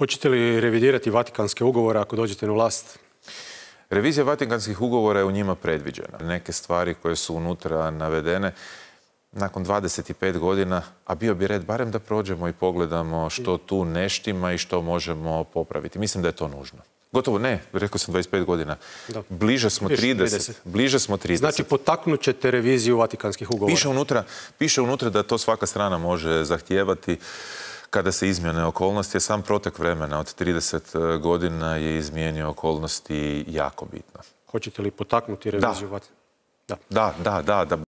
Hoćete li revidirati Vatikanske ugovore ako dođete na vlast? Revizija Vatikanskih ugovora je u njima predviđena. Neke stvari koje su unutra navedene nakon 25 godina, a bio bi red barem da prođemo i pogledamo što tu neštima i što možemo popraviti. Mislim da je to nužno. Gotovo ne, rekao sam 25 godina. Bliže smo 30, Bliže smo 30. Znači potaknut ćete reviziju Vatikanskih ugovora. unutra, piše unutra da to svaka strana može zahtijevati kada se izmjene okolnosti, je sam protek vremena od 30 e, godina je izmijenio okolnosti jako bitno. Hoćete li potaknuti reviziju? Da, da, da. da, da.